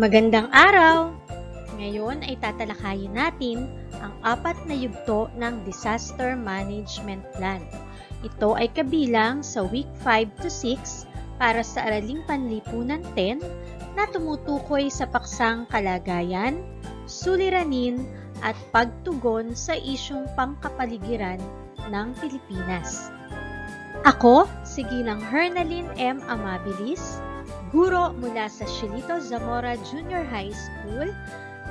Magandang araw! Ngayon ay tatalakayin natin ang apat na yugto ng Disaster Management Plan. Ito ay kabilang sa Week 5 to 6 para sa Araling Panlipunan 10 na tumutukoy sa paksang kalagayan, suliranin at pagtugon sa isyong pangkapaligiran ng Pilipinas. Ako, si Ginang Hernalyn M. Amabilis, guro mula sa Shelito Zamora Junior High School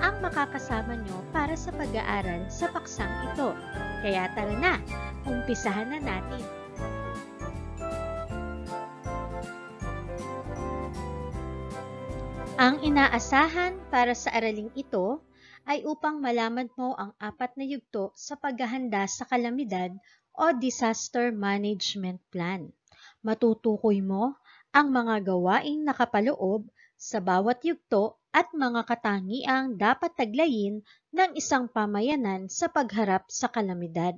ang makakasama nyo para sa pag-aaral sa paksang ito. Kaya tara na, umpisahan na natin. Ang inaasahan para sa araling ito ay upang malaman mo ang apat na yugto sa paghahanda sa kalamidad o disaster management plan. Matutukoy mo ang mga gawaing nakapaloob sa bawat yugto at mga katangiang dapat taglayin ng isang pamayanan sa pagharap sa kalamidad.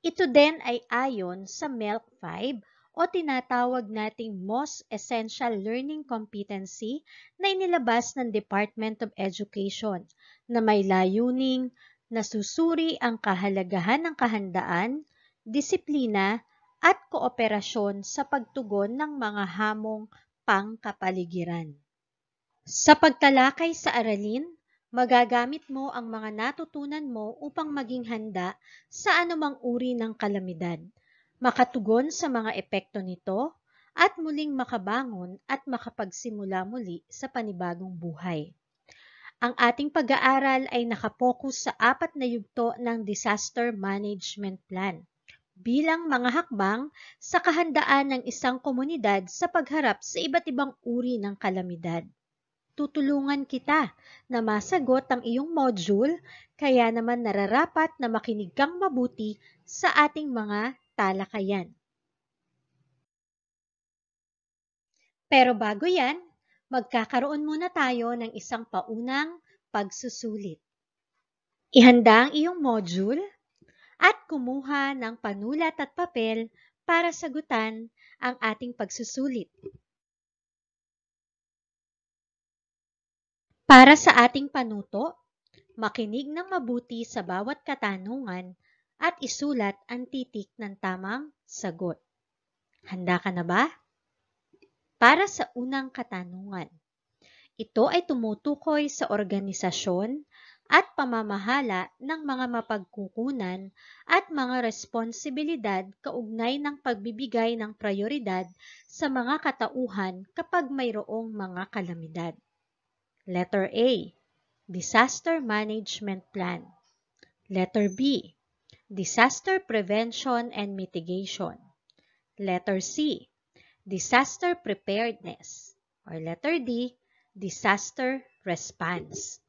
Ito din ay ayon sa MELC 5 o tinatawag nating Most Essential Learning Competency na inilabas ng Department of Education na may layuning nasusuri ang kahalagahan ng kahandaan, disiplina, at kooperasyon sa pagtugon ng mga hamong pangkapaligiran. Sa pagtalakay sa aralin, magagamit mo ang mga natutunan mo upang maging handa sa anumang uri ng kalamidad, makatugon sa mga epekto nito, at muling makabangon at makapagsimula muli sa panibagong buhay. Ang ating pag-aaral ay nakapokus sa apat na yugto ng Disaster Management Plan – bilang mga hakbang sa kahandaan ng isang komunidad sa pagharap sa iba't ibang uri ng kalamidad. Tutulungan kita na masagot ang iyong module, kaya naman nararapat na makinig kang mabuti sa ating mga talakayan. Pero bago yan, magkakaroon muna tayo ng isang paunang pagsusulit. Ihanda ang iyong module at kumuha ng panulat at papel para sagutan ang ating pagsusulit. Para sa ating panuto, makinig ng mabuti sa bawat katanungan at isulat ang titik ng tamang sagot. Handa ka na ba? Para sa unang katanungan, ito ay tumutukoy sa organisasyon at pamamahala ng mga mapagkukunan at mga responsibilidad kaugnay ng pagbibigay ng prioridad sa mga katauhan kapag mayroong mga kalamidad. Letter A. Disaster Management Plan. Letter B. Disaster Prevention and Mitigation. Letter C. Disaster Preparedness. Or letter D. Disaster Response.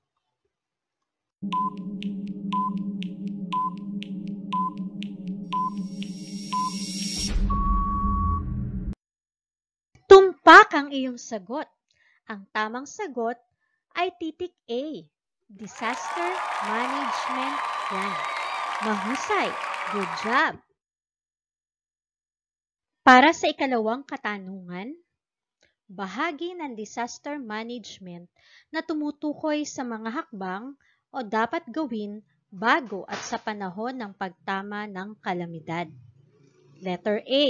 Tumpak ang iyong sagot. Ang tamang sagot ay titik A, Disaster Management Plan. Mahusay. Good job! Para sa ikalawang katanungan, bahagi ng disaster management na tumutukoy sa mga hakbang o dapat gawin bago at sa panahon ng pagtama ng kalamidad. Letter A.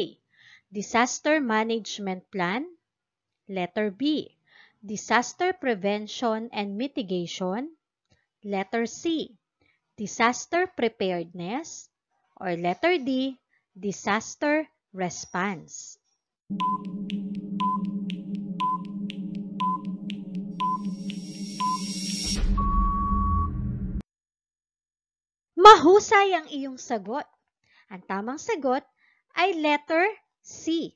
Disaster Management Plan. Letter B. Disaster Prevention and Mitigation. Letter C. Disaster Preparedness. Or letter D. Disaster Response. Thank you. Mahusay ang iyong sagot. Ang tamang sagot ay letter C,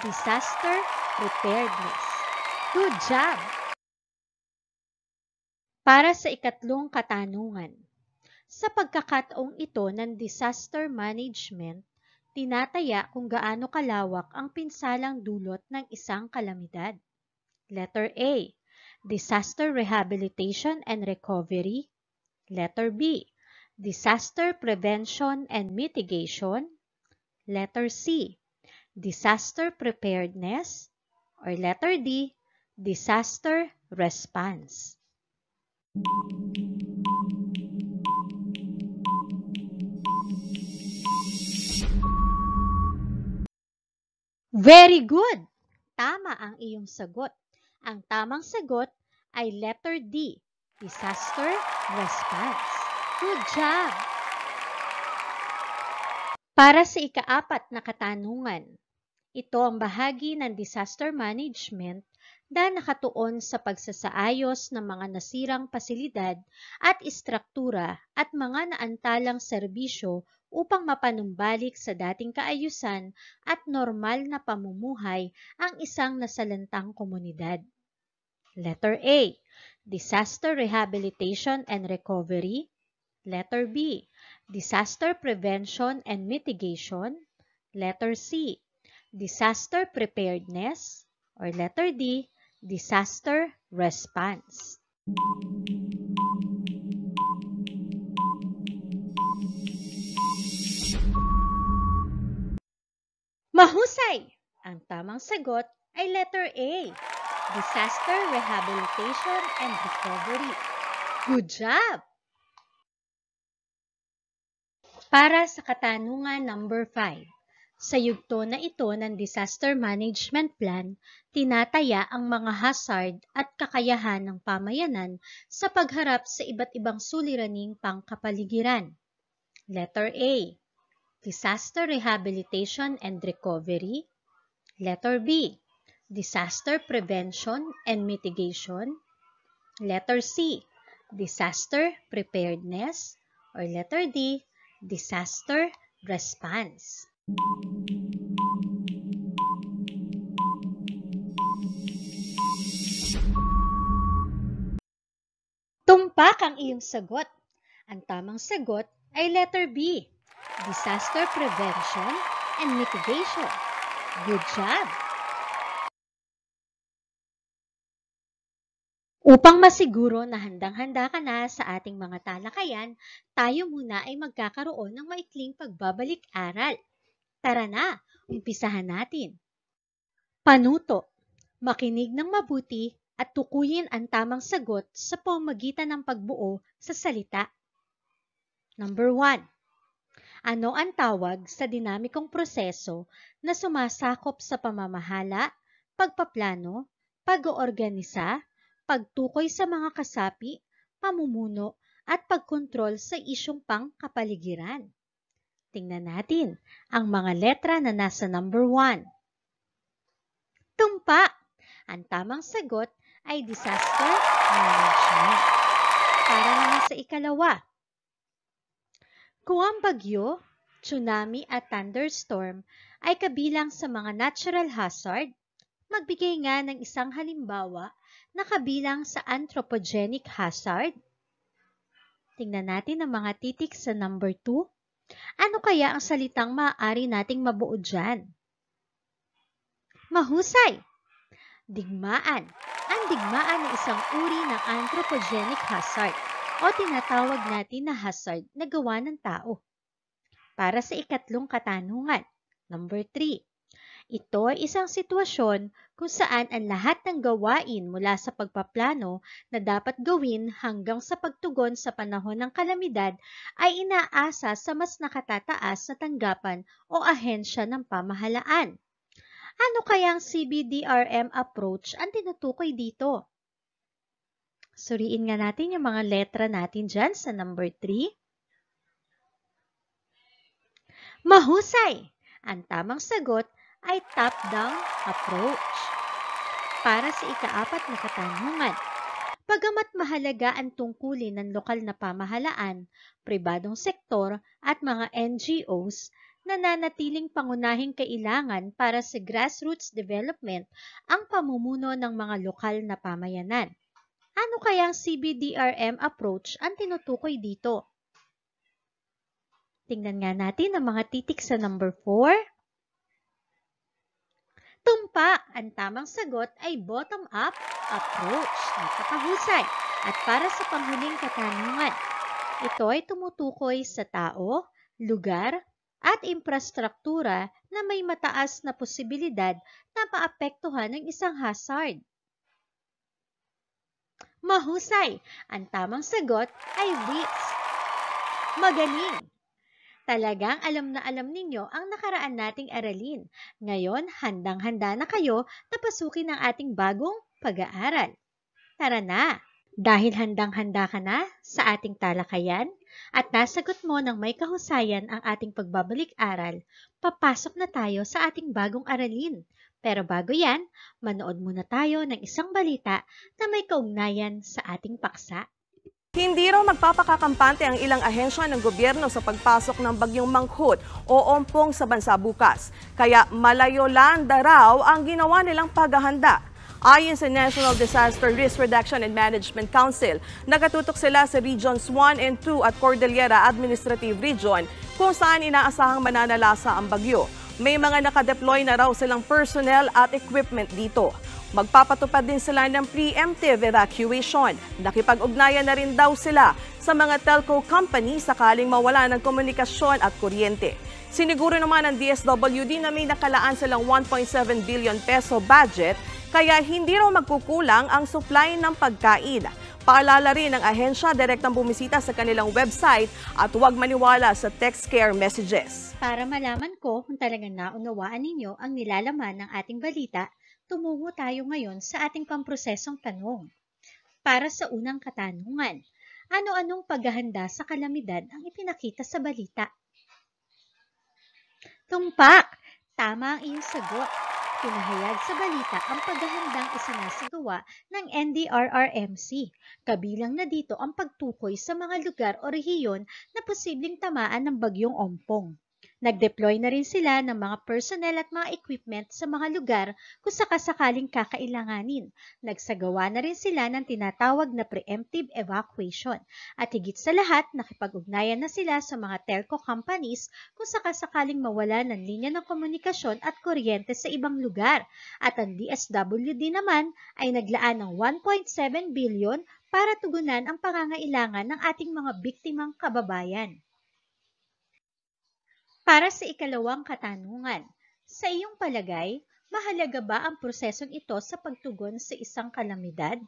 disaster preparedness. Good job! Para sa ikatlong katanungan, sa pagkakataong ito ng disaster management, tinataya kung gaano kalawak ang pinsalang dulot ng isang kalamidad. Letter A, Disaster Rehabilitation and Recovery. Letter B, disaster prevention and mitigation. Letter C, disaster preparedness. Or letter D, disaster response. Very good! Tama ang iyong sagot. Ang tamang sagot ay letter D, disaster response. Good job! Para sa ikaapat na katanungan, ito ang bahagi ng disaster management na nakatuon sa pagsasaayos ng mga nasirang pasilidad at istruktura at mga naantalang serbisyo upang mapanumbalik sa dating kaayusan at normal na pamumuhay ang isang nasalantang komunidad. Letter A. Disaster Rehabilitation and Recovery Letter B, disaster prevention and mitigation. Letter C, disaster preparedness. Or letter D, disaster response. Mahusay! Ang tamang sagot ay letter A, disaster rehabilitation and recovery. Good job! para sa katanungan number 5. Sa yugto na ito ng disaster management plan, tinataya ang mga hazard at kakayahan ng pamayanan sa pagharap sa iba't ibang suliraning pangkapaligiran. Letter A. Disaster Rehabilitation and Recovery. Letter B. Disaster Prevention and Mitigation. Letter C. Disaster Preparedness. Or letter D disaster response. Tumpak ang iyong sagot. Ang tamang sagot ay letter B, Disaster Prevention and Mitigation. Good job! Upang masiguro na handang-handa ka na sa ating mga talakayan, tayo muna ay magkakaroon ng maikling pagbabalik-aral. Tara na, umpisahan natin. Panuto. Makinig ng mabuti at tukuyin ang tamang sagot sa pamagitan ng pagbuo sa salita. Number 1. Ano ang tawag sa dinamikong proseso na sumasakop sa pamamahala, pagpaplano, pag-oorganisa, pagtukoy sa mga kasapi, pamumuno, at pagkontrol sa isyong pangkapaligiran. Tingnan natin ang mga letra na nasa number 1. Tumpa! Ang tamang sagot ay disaster management. Para naman sa ikalawa. Kung ang bagyo, tsunami at thunderstorm ay kabilang sa mga natural hazard, magbigay nga ng isang halimbawa na kabilang sa anthropogenic hazard? Tingnan natin ang mga titik sa number 2. Ano kaya ang salitang maaari nating mabuo dyan? Mahusay! Digmaan. Ang digmaan ay isang uri ng anthropogenic hazard o tinatawag natin na hazard na gawa ng tao. Para sa ikatlong katanungan, number 3. Ito ay isang sitwasyon kung saan ang lahat ng gawain mula sa pagpaplano na dapat gawin hanggang sa pagtugon sa panahon ng kalamidad ay inaasa sa mas nakatataas na tanggapan o ahensya ng pamahalaan. Ano kaya ang CBDRM approach ang tinutukoy dito? Suriin nga natin yung mga letra natin dyan sa number 3. Mahusay! Ang tamang sagot ay top-down approach. Para sa ikaapat na katanungan, Pagamat mahalaga ang tungkulin ng lokal na pamahalaan, pribadong sektor at mga NGOs, nananatiling pangunahing kailangan para sa grassroots development ang pamumuno ng mga lokal na pamayanan. Ano kaya ang CBDRM approach ang tinutukoy dito? Tingnan nga natin ang mga titik sa number 4, Tumpa, ang tamang sagot ay bottom-up approach na kapahusay at para sa panghuling katanungan. Ito ay tumutukoy sa tao, lugar, at infrastruktura na may mataas na posibilidad na maapektuhan ng isang hazard. Mahusay! Ang tamang sagot ay weeks. Magaling! Talagang alam na alam ninyo ang nakaraan nating aralin. Ngayon, handang-handa na kayo na pasukin ang ating bagong pag-aaral. Tara na! Dahil handang-handa ka na sa ating talakayan at nasagot mo ng may kahusayan ang ating pagbabalik-aral, papasok na tayo sa ating bagong aralin. Pero bago yan, manood muna tayo ng isang balita na may kaugnayan sa ating paksa. Hindi raw magpapakakampante ang ilang ahensya ng gobyerno sa pagpasok ng bagyong mangkot o ompong sa bansa bukas. Kaya malayo landa raw ang ginawa nilang paghahanda. Ayon sa National Disaster Risk Reduction and Management Council, nakatutok sila sa Regions 1 and 2 at Cordillera Administrative Region kung saan inaasahang mananalasa ang bagyo. May mga nakadeploy na raw silang personnel at equipment dito. Magpapatupad din sila ng preemptive evacuation. Nakipag-ugnayan na rin daw sila sa mga telco company sakaling mawala ng komunikasyon at kuryente. Siniguro naman ng DSWD na may nakalaan silang 1.7 billion peso budget kaya hindi raw magkukulang ang supply ng pagkain. Paalala rin ng ahensya direktang bumisita sa kanilang website at huwag maniwala sa text care messages. Para malaman ko kung talagang naunawaan ninyo ang nilalaman ng ating balita, tumungo tayo ngayon sa ating pamprosesong tanong. Para sa unang katanungan, ano-anong paghahanda sa kalamidad ang ipinakita sa balita? Tumpak! Tama ang iyong sagot. Pinahayag sa balita ang paghahandang isinasagawa ng NDRRMC, kabilang na dito ang pagtukoy sa mga lugar o rehiyon na posibleng tamaan ng bagyong ompong. Nag-deploy na rin sila ng mga personnel at mga equipment sa mga lugar kung sakasakaling kakailanganin. Nagsagawa na rin sila ng tinatawag na preemptive evacuation. At higit sa lahat, nakipag-ugnayan na sila sa mga telco companies kung sakasakaling mawala ng linya ng komunikasyon at kuryente sa ibang lugar. At ang DSWD naman ay naglaan ng 1.7 billion para tugunan ang pangangailangan ng ating mga biktimang kababayan. Para sa ikalawang katanungan, sa iyong palagay, mahalaga ba ang prosesong ito sa pagtugon sa isang kalamidad?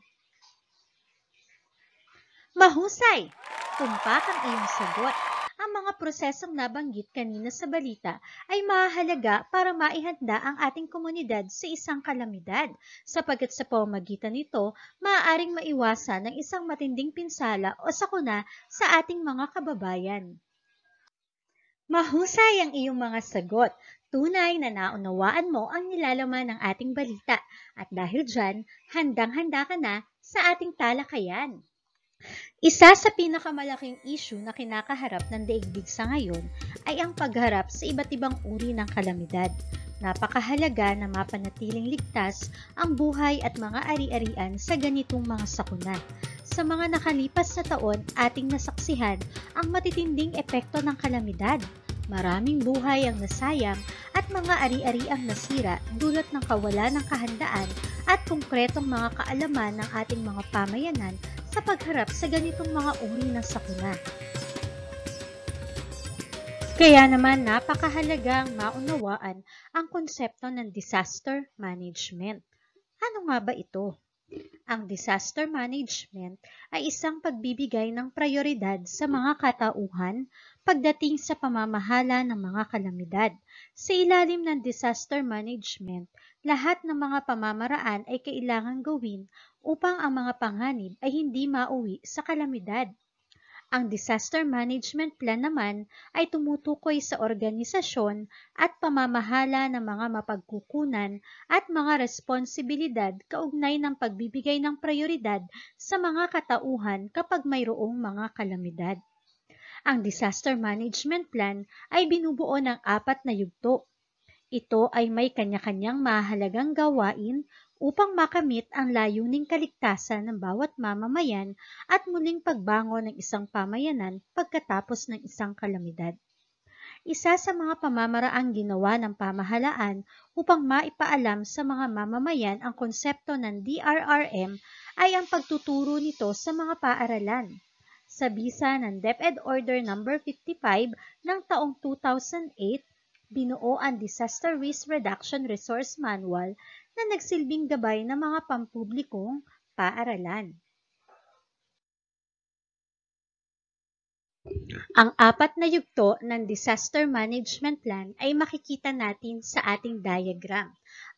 Mahusay! Tumpak ang iyong sagot. Ang mga prosesong nabanggit kanina sa balita ay mahalaga para maihanda ang ating komunidad sa isang kalamidad sapagkat sa pamamagitan nito, maaaring maiwasan ng isang matinding pinsala o sakuna sa ating mga kababayan. Mahusay ang iyong mga sagot. Tunay na naunawaan mo ang nilalaman ng ating balita at dahil dyan, handang-handa ka na sa ating talakayan. Isa sa pinakamalaking issue na kinakaharap ng daigdig sa ngayon ay ang pagharap sa iba't ibang uri ng kalamidad. Napakahalaga na mapanatiling ligtas ang buhay at mga ari-arian sa ganitong mga sakuna sa mga nakalipas na taon ating nasaksihan ang matitinding epekto ng kalamidad. Maraming buhay ang nasayang at mga ari-ari ang nasira dulot ng kawalan ng kahandaan at konkretong mga kaalaman ng ating mga pamayanan sa pagharap sa ganitong mga uri ng sakuna. Kaya naman napakahalagang maunawaan ang konsepto ng disaster management. Ano nga ba ito? Ang disaster management ay isang pagbibigay ng prioridad sa mga katauhan pagdating sa pamamahala ng mga kalamidad. Sa ilalim ng disaster management, lahat ng mga pamamaraan ay kailangan gawin upang ang mga panganib ay hindi mauwi sa kalamidad. Ang disaster management plan naman ay tumutukoy sa organisasyon at pamamahala ng mga mapagkukunan at mga responsibilidad kaugnay ng pagbibigay ng prioridad sa mga katauhan kapag mayroong mga kalamidad. Ang disaster management plan ay binubuo ng apat na yugto. Ito ay may kanya-kanyang mahalagang gawain upang makamit ang layuning kaligtasan ng bawat mamamayan at muling pagbango ng isang pamayanan pagkatapos ng isang kalamidad. Isa sa mga pamamaraang ginawa ng pamahalaan upang maipaalam sa mga mamamayan ang konsepto ng DRRM ay ang pagtuturo nito sa mga paaralan. Sa bisa ng DepEd Order No. 55 ng taong 2008, binuo ang Disaster Risk Reduction Resource Manual na nagsilbing gabay ng mga pampublikong paaralan. Ang apat na yugto ng disaster management plan ay makikita natin sa ating diagram.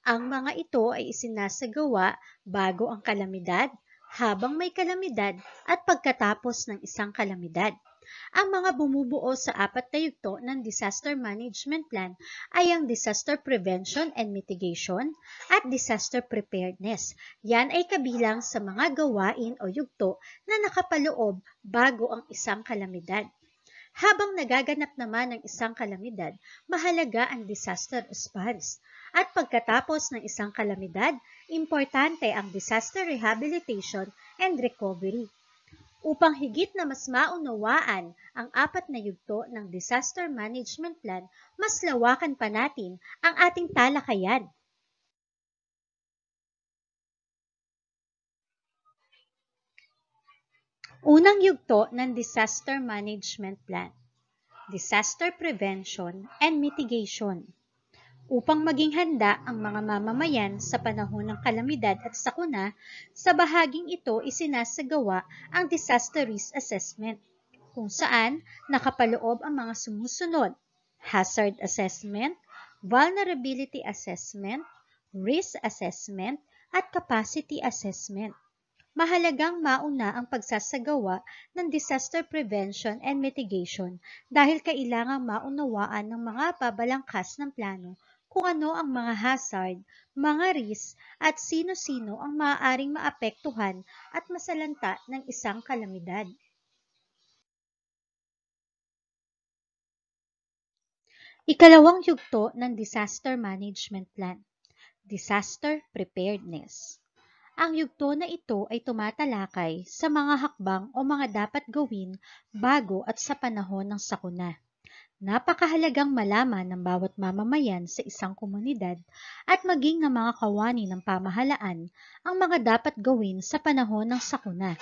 Ang mga ito ay isinasagawa bago ang kalamidad, habang may kalamidad at pagkatapos ng isang kalamidad. Ang mga bumubuo sa apat na yugto ng disaster management plan ay ang disaster prevention and mitigation at disaster preparedness. Yan ay kabilang sa mga gawain o yugto na nakapaloob bago ang isang kalamidad. Habang nagaganap naman ang isang kalamidad, mahalaga ang disaster response. At pagkatapos ng isang kalamidad, importante ang disaster rehabilitation and recovery upang higit na mas maunawaan ang apat na yugto ng Disaster Management Plan, mas lawakan pa natin ang ating talakayan. Unang yugto ng Disaster Management Plan, Disaster Prevention and Mitigation upang maging handa ang mga mamamayan sa panahon ng kalamidad at sakuna, sa bahaging ito isinasagawa ang disaster risk assessment, kung saan nakapaloob ang mga sumusunod, hazard assessment, vulnerability assessment, risk assessment, at capacity assessment. Mahalagang mauna ang pagsasagawa ng disaster prevention and mitigation dahil kailangang maunawaan ng mga pabalangkas ng plano kung ano ang mga hazard, mga risk, at sino-sino ang maaaring maapektuhan at masalanta ng isang kalamidad. Ikalawang yugto ng Disaster Management Plan, Disaster Preparedness. Ang yugto na ito ay tumatalakay sa mga hakbang o mga dapat gawin bago at sa panahon ng sakuna. Napakahalagang malaman ng bawat mamamayan sa isang komunidad at maging ng mga kawani ng pamahalaan ang mga dapat gawin sa panahon ng sakuna.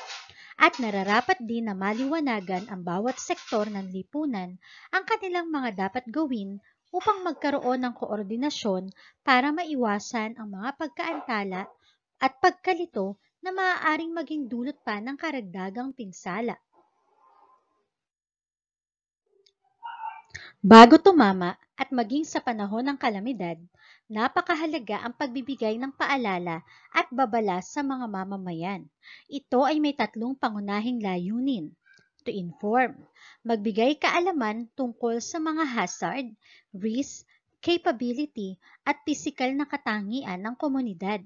At nararapat din na maliwanagan ang bawat sektor ng lipunan ang kanilang mga dapat gawin upang magkaroon ng koordinasyon para maiwasan ang mga pagkaantala at pagkalito na maaaring maging dulot pa ng karagdagang pinsala. Bago tumama at maging sa panahon ng kalamidad, napakahalaga ang pagbibigay ng paalala at babala sa mga mamamayan. Ito ay may tatlong pangunahing layunin. To inform, magbigay kaalaman tungkol sa mga hazard, risk, capability at physical na katangian ng komunidad.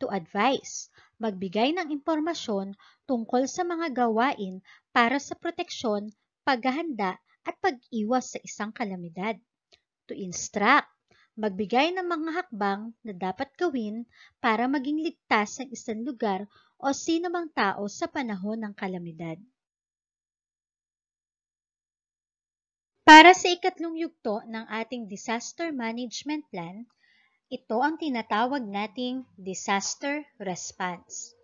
To advise, magbigay ng impormasyon tungkol sa mga gawain para sa proteksyon, paghahanda at pag-iwas sa isang kalamidad. To instruct, magbigay ng mga hakbang na dapat gawin para maging ligtas ang isang lugar o sino mang tao sa panahon ng kalamidad. Para sa ikatlong yugto ng ating disaster management plan, ito ang tinatawag nating disaster response.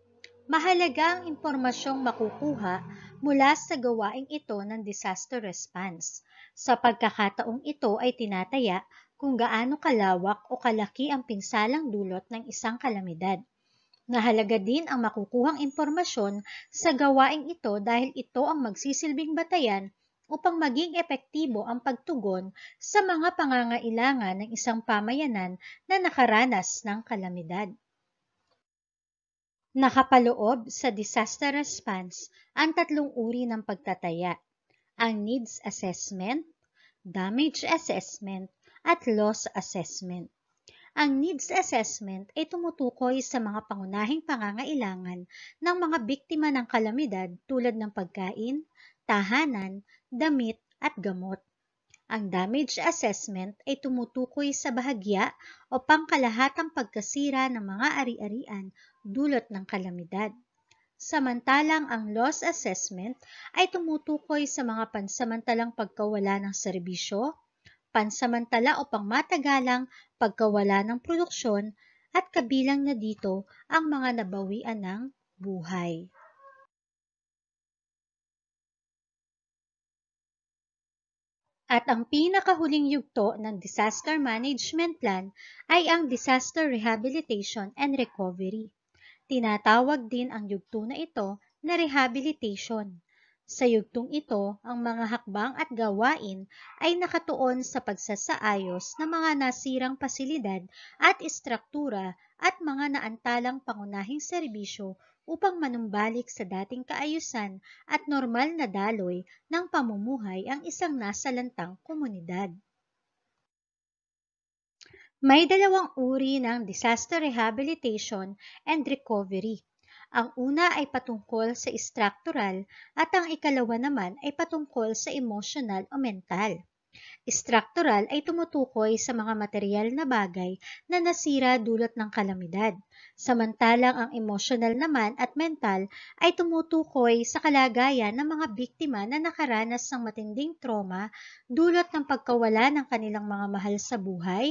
Mahalaga ang impormasyong makukuha mula sa gawaing ito ng disaster response. Sa pagkakataong ito ay tinataya kung gaano kalawak o kalaki ang pinsalang dulot ng isang kalamidad. Nahalaga din ang makukuhang impormasyon sa gawaing ito dahil ito ang magsisilbing batayan upang maging epektibo ang pagtugon sa mga pangangailangan ng isang pamayanan na nakaranas ng kalamidad. Nakapaloob sa disaster response ang tatlong uri ng pagtataya, ang needs assessment, damage assessment, at loss assessment. Ang needs assessment ay tumutukoy sa mga pangunahing pangangailangan ng mga biktima ng kalamidad tulad ng pagkain, tahanan, damit, at gamot. Ang damage assessment ay tumutukoy sa bahagya o pangkalahatang pagkasira ng mga ari-arian dulot ng kalamidad. Samantalang ang loss assessment ay tumutukoy sa mga pansamantalang pagkawala ng serbisyo, pansamantala o pangmatagalang pagkawala ng produksyon, at kabilang na dito ang mga nabawian ng buhay. At ang pinakahuling yugto ng disaster management plan ay ang disaster rehabilitation and recovery. Tinatawag din ang yugto na ito na rehabilitation. Sa yugtong ito, ang mga hakbang at gawain ay nakatuon sa pagsasaayos ng mga nasirang pasilidad at istruktura at mga naantalang pangunahing serbisyo upang manumbalik sa dating kaayusan at normal na daloy ng pamumuhay ang isang nasalantang komunidad. May dalawang uri ng disaster rehabilitation and recovery. Ang una ay patungkol sa structural at ang ikalawa naman ay patungkol sa emotional o mental. Istruktural ay tumutukoy sa mga materyal na bagay na nasira dulot ng kalamidad, samantalang ang emotional naman at mental ay tumutukoy sa kalagayan ng mga biktima na nakaranas ng matinding trauma dulot ng pagkawala ng kanilang mga mahal sa buhay,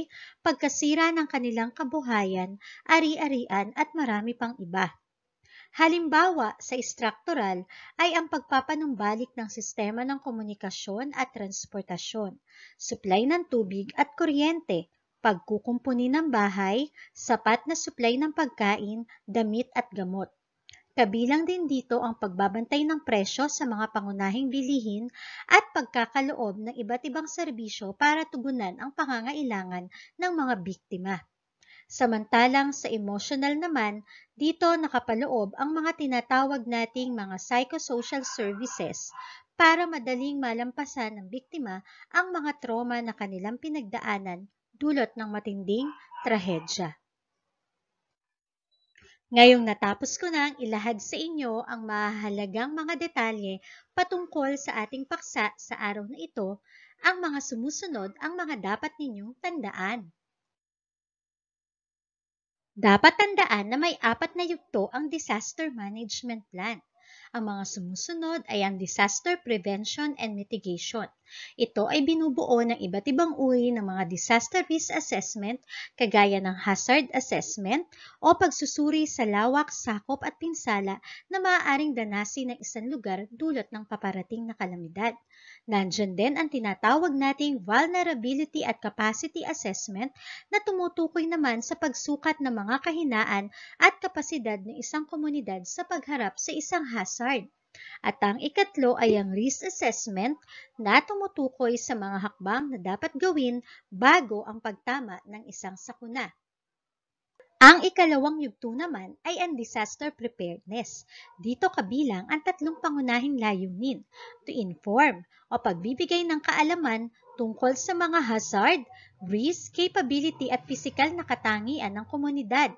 pagkasira ng kanilang kabuhayan, ari-arian at marami pang iba. Halimbawa, sa structural ay ang pagpapanumbalik ng sistema ng komunikasyon at transportasyon, supply ng tubig at kuryente, pagkukumpuni ng bahay, sapat na supply ng pagkain, damit at gamot. Kabilang din dito ang pagbabantay ng presyo sa mga pangunahing bilihin at pagkakaloob ng iba't ibang serbisyo para tugunan ang pangangailangan ng mga biktima. Samantalang sa emotional naman, dito nakapaloob ang mga tinatawag nating mga psychosocial services para madaling malampasan ng biktima ang mga trauma na kanilang pinagdaanan dulot ng matinding trahedya. Ngayong natapos ko na ang ilahad sa inyo ang mahalagang mga detalye patungkol sa ating paksa sa araw na ito, ang mga sumusunod ang mga dapat ninyong tandaan. Dapat tandaan na may apat na yugto ang disaster management plan. Ang mga sumusunod ay ang disaster prevention and mitigation. Ito ay binubuo ng iba't ibang uri ng mga disaster risk assessment kagaya ng hazard assessment o pagsusuri sa lawak, sakop at pinsala na maaaring danasin ng isang lugar dulot ng paparating na kalamidad. Nandiyan din ang tinatawag nating vulnerability at capacity assessment na tumutukoy naman sa pagsukat ng mga kahinaan at kapasidad ng isang komunidad sa pagharap sa isang hazard hazard. At ang ikatlo ay ang risk assessment na tumutukoy sa mga hakbang na dapat gawin bago ang pagtama ng isang sakuna. Ang ikalawang yugto naman ay ang disaster preparedness. Dito kabilang ang tatlong pangunahing layunin, to inform o pagbibigay ng kaalaman tungkol sa mga hazard, risk, capability at physical na katangian ng komunidad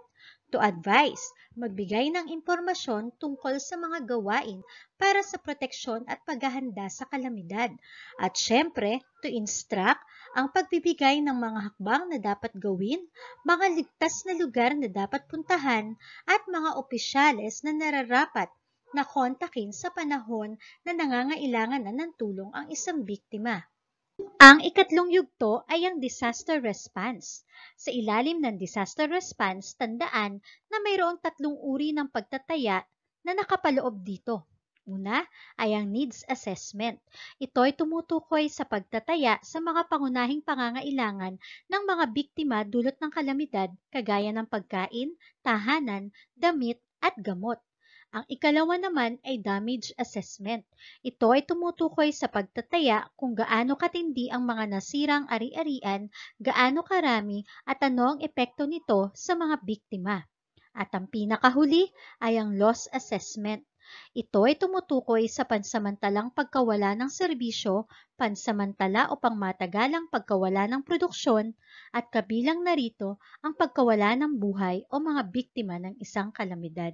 to advise, magbigay ng impormasyon tungkol sa mga gawain para sa proteksyon at paghahanda sa kalamidad, at syempre to instruct ang pagbibigay ng mga hakbang na dapat gawin, mga ligtas na lugar na dapat puntahan, at mga opisyales na nararapat na kontakin sa panahon na nangangailangan na ng tulong ang isang biktima. Ang ikatlong yugto ay ang disaster response. Sa ilalim ng disaster response, tandaan na mayroong tatlong uri ng pagtataya na nakapaloob dito. Una ay ang needs assessment. Ito ay tumutukoy sa pagtataya sa mga pangunahing pangangailangan ng mga biktima dulot ng kalamidad kagaya ng pagkain, tahanan, damit at gamot. Ang ikalawa naman ay damage assessment. Ito ay tumutukoy sa pagtataya kung gaano katindi ang mga nasirang ari-arian, gaano karami at ano ang epekto nito sa mga biktima. At ang pinakahuli ay ang loss assessment. Ito ay tumutukoy sa pansamantalang pagkawala ng serbisyo, pansamantala o pangmatagalang pagkawala ng produksyon, at kabilang narito ang pagkawala ng buhay o mga biktima ng isang kalamidad.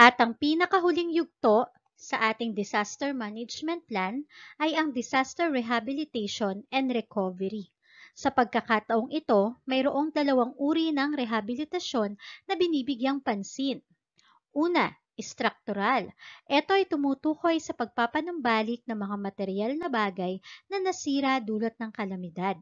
At ang pinakahuling yugto sa ating disaster management plan ay ang disaster rehabilitation and recovery. Sa pagkakataong ito, mayroong dalawang uri ng rehabilitasyon na binibigyang pansin. Una, estruktural. Ito ay tumutukoy sa pagpapanumbalik ng mga material na bagay na nasira dulot ng kalamidad.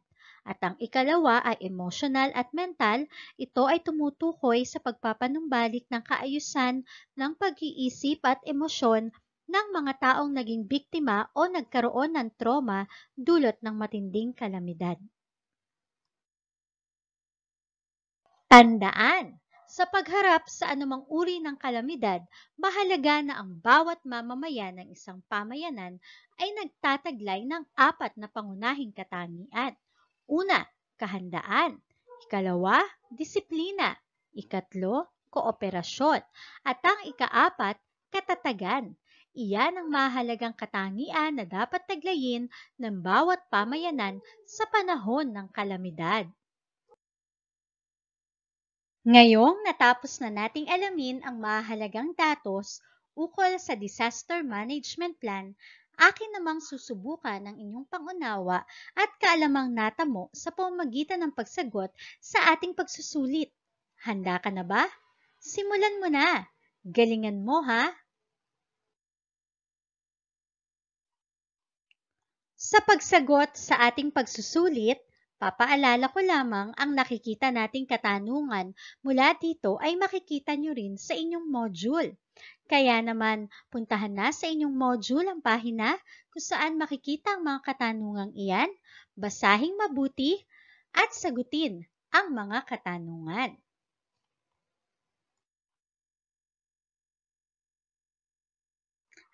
At ang ikalawa ay emotional at mental. Ito ay tumutukoy sa pagpapanumbalik ng kaayusan ng pag-iisip at emosyon ng mga taong naging biktima o nagkaroon ng trauma dulot ng matinding kalamidad. Tandaan! Sa pagharap sa anumang uri ng kalamidad, mahalaga na ang bawat mamamayan ng isang pamayanan ay nagtataglay ng apat na pangunahing katangian. Una, kahandaan. Ikalawa, disiplina. Ikatlo, kooperasyon. At ang ikaapat, katatagan. Iyan ang mahalagang katangian na dapat taglayin ng bawat pamayanan sa panahon ng kalamidad. Ngayong natapos na nating alamin ang mahalagang datos ukol sa disaster management plan akin namang susubukan ang inyong pangunawa at kaalamang natamo sa pamamagitan ng pagsagot sa ating pagsusulit. Handa ka na ba? Simulan mo na! Galingan mo ha! Sa pagsagot sa ating pagsusulit, Papaalala ko lamang ang nakikita nating katanungan mula dito ay makikita nyo rin sa inyong module. Kaya naman, puntahan na sa inyong module ang pahina kung saan makikita ang mga katanungang iyan, basahing mabuti at sagutin ang mga katanungan.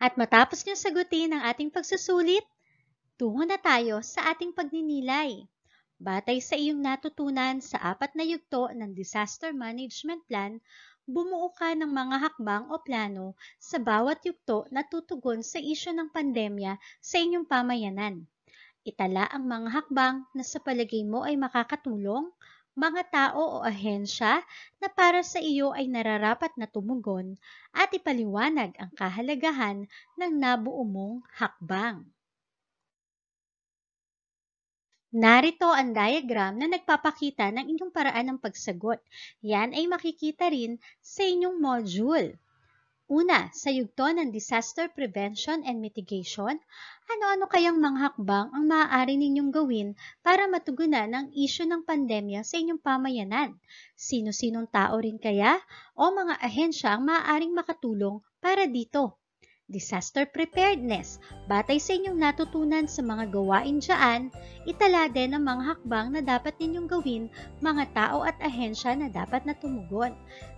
At matapos niyong sagutin ang ating pagsusulit, tungo na tayo sa ating pagninilay. Batay sa iyong natutunan sa apat na yugto ng Disaster Management Plan, bumuo ka ng mga hakbang o plano sa bawat yugto na tutugon sa isyo ng pandemya sa inyong pamayanan. Itala ang mga hakbang na sa palagay mo ay makakatulong, mga tao o ahensya na para sa iyo ay nararapat na tumugon at ipaliwanag ang kahalagahan ng nabuo mong hakbang. Narito ang diagram na nagpapakita ng inyong paraan ng pagsagot. Yan ay makikita rin sa inyong module. Una, sa yugto ng disaster prevention and mitigation, ano-ano kayang manghakbang ang maaari ninyong gawin para matugunan ang isyo ng pandemya sa inyong pamayanan? Sino-sinong tao rin kaya o mga ahensya ang maaaring makatulong para dito? disaster preparedness. Batay sa inyong natutunan sa mga gawain dyan, itala din ang mga hakbang na dapat ninyong gawin, mga tao at ahensya na dapat na tumugon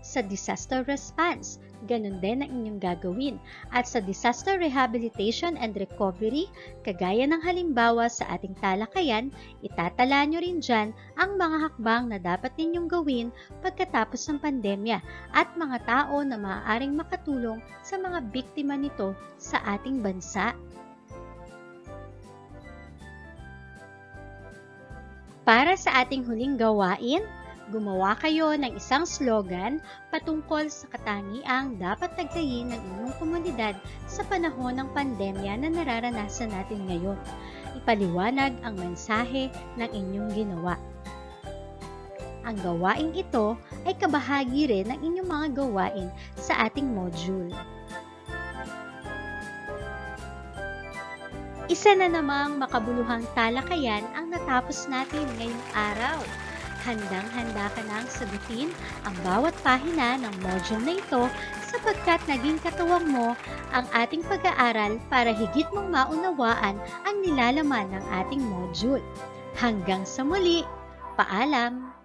sa disaster response. Ganon din ang inyong gagawin. At sa disaster rehabilitation and recovery, kagaya ng halimbawa sa ating talakayan, itatala nyo rin dyan ang mga hakbang na dapat ninyong gawin pagkatapos ng pandemya at mga tao na maaaring makatulong sa mga biktima nito sa ating bansa. Para sa ating huling gawain, gumawa kayo ng isang slogan patungkol sa katangiang dapat taglayin ng inyong komunidad sa panahon ng pandemya na nararanasan natin ngayon. Ipaliwanag ang mensahe ng inyong ginawa. Ang gawaing ito ay kabahagi rin ng inyong mga gawain sa ating module. Isa na namang makabuluhang talakayan ang natapos natin ngayong araw handang-handa ka nang sagutin ang bawat pahina ng module na ito sapagkat naging katuwang mo ang ating pag-aaral para higit mong maunawaan ang nilalaman ng ating module. Hanggang sa muli, paalam!